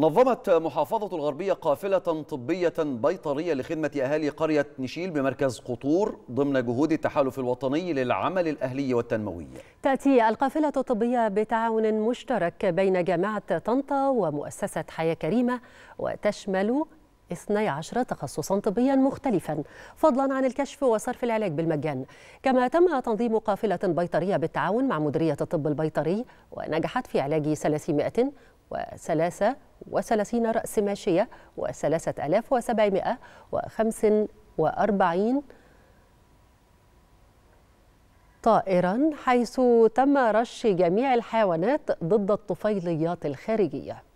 نظمت محافظة الغربية قافلة طبية بيطرية لخدمة أهالي قرية نشيل بمركز قطور ضمن جهود التحالف الوطني للعمل الأهلي والتنموي تأتي القافلة الطبية بتعاون مشترك بين جامعة طنطا ومؤسسة حياة كريمة وتشمل 12 تخصصا طبيا مختلفا فضلا عن الكشف وصرف العلاج بالمجان كما تم تنظيم قافلة بيطرية بالتعاون مع مديرية الطب البيطري ونجحت في علاج 300 وثلاثة وثلاثين رأس ماشية وثلاثة ألاف وسبعمائة وخمس وأربعين طائرا حيث تم رش جميع الحيوانات ضد الطفيليات الخارجيه